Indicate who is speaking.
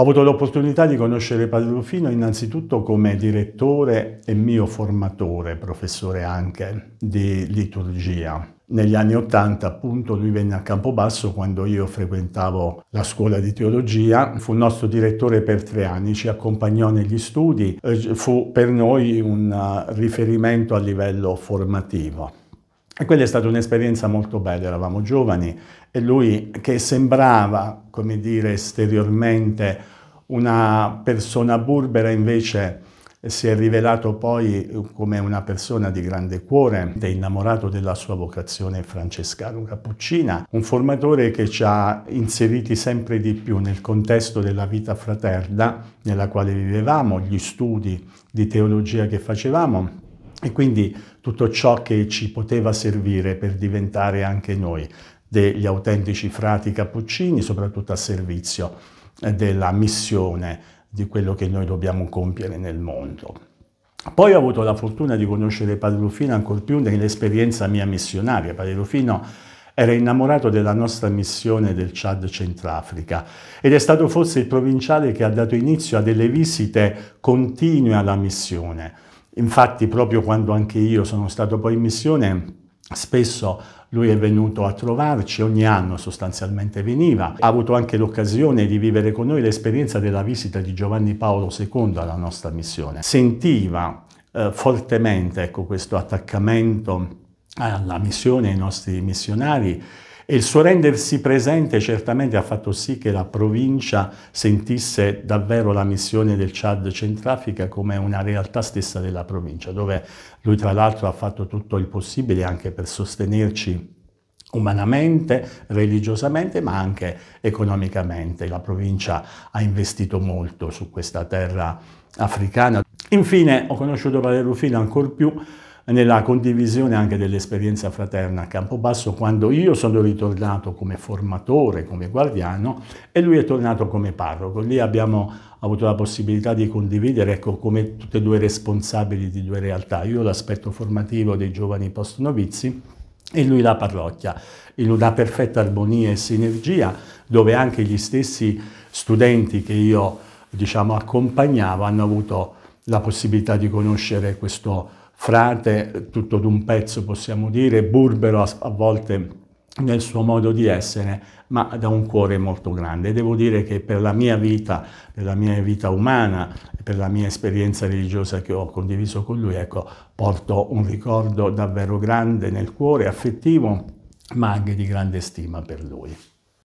Speaker 1: Ho avuto l'opportunità di conoscere Padre Rufino innanzitutto come direttore e mio formatore, professore anche, di liturgia. Negli anni Ottanta appunto lui venne a Campobasso quando io frequentavo la scuola di teologia, fu nostro direttore per tre anni, ci accompagnò negli studi, eh, fu per noi un riferimento a livello formativo. E quella è stata un'esperienza molto bella, eravamo giovani e lui che sembrava, come dire, esteriormente una persona burbera invece si è rivelato poi come una persona di grande cuore, è innamorato della sua vocazione francescana, cappuccina, un formatore che ci ha inseriti sempre di più nel contesto della vita fraterna nella quale vivevamo, gli studi di teologia che facevamo e quindi tutto ciò che ci poteva servire per diventare anche noi degli autentici frati cappuccini, soprattutto a servizio della missione di quello che noi dobbiamo compiere nel mondo. Poi ho avuto la fortuna di conoscere Padre Rufino ancor più nell'esperienza mia missionaria. Padre Rufino era innamorato della nostra missione del Chad Centrafrica ed è stato forse il provinciale che ha dato inizio a delle visite continue alla missione Infatti proprio quando anche io sono stato poi in missione, spesso lui è venuto a trovarci, ogni anno sostanzialmente veniva. Ha avuto anche l'occasione di vivere con noi l'esperienza della visita di Giovanni Paolo II alla nostra missione. Sentiva eh, fortemente ecco, questo attaccamento alla missione, ai nostri missionari, e il suo rendersi presente certamente ha fatto sì che la provincia sentisse davvero la missione del Chad Centrafrica come una realtà stessa della provincia, dove lui tra l'altro ha fatto tutto il possibile anche per sostenerci umanamente, religiosamente, ma anche economicamente. La provincia ha investito molto su questa terra africana. Infine ho conosciuto Valerio Rufino ancora più nella condivisione anche dell'esperienza fraterna a Campobasso quando io sono ritornato come formatore, come guardiano e lui è tornato come parroco. Lì abbiamo avuto la possibilità di condividere ecco, come tutti e due responsabili di due realtà, io l'aspetto formativo dei giovani post-novizi e lui la parrocchia, in una perfetta armonia e sinergia dove anche gli stessi studenti che io diciamo, accompagnavo hanno avuto la possibilità di conoscere questo frate, tutto d'un pezzo possiamo dire, burbero a, a volte nel suo modo di essere, ma da un cuore molto grande. Devo dire che per la mia vita, per la mia vita umana, per la mia esperienza religiosa che ho condiviso con lui, ecco, porto un ricordo davvero grande nel cuore, affettivo, ma anche di grande stima per lui.